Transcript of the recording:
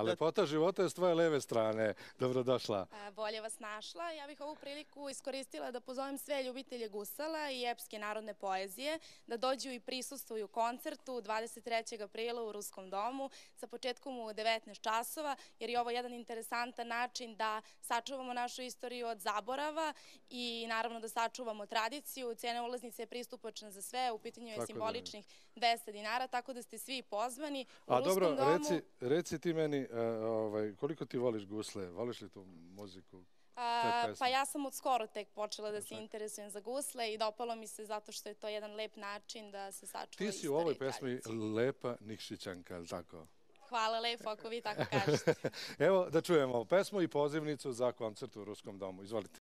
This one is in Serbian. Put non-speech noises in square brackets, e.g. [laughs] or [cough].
A lepota života je s tvoje leve strane. Dobrodošla. E, bolje vas našla. Ja bih ovu priliku iskoristila da pozovem sve ljubitelje Gusala i Epske narodne poezije da dođu i prisustvuju koncertu 23. aprila u Ruskom domu sa početkom u 19 časova, jer je ovo jedan interesantan način da sačuvamo našu istoriju od zaborava i naravno da sačuvamo tradiciju. Cena ulaznice je pristupačna za sve, u pitanju je simboličnih 200 dinara, tako da ste svi pozvani u Ruskom domu. A dobro, reci ti meni, E, ovaj, koliko ti voliš gusle? Voliš li tu muziku? A, pa ja sam od skoro tek počela da se interesujem za gusle i dopalo mi se zato što je to jedan lep način da se sačuva istorija. Ti si u ovoj pesmi tradiciji. lepa Nikšićanka, tako? Hvala lepo ako vi tako kažete. [laughs] Evo da čujemo pesmu i pozivnicu za koncert u Ruskom domu. Izvolite.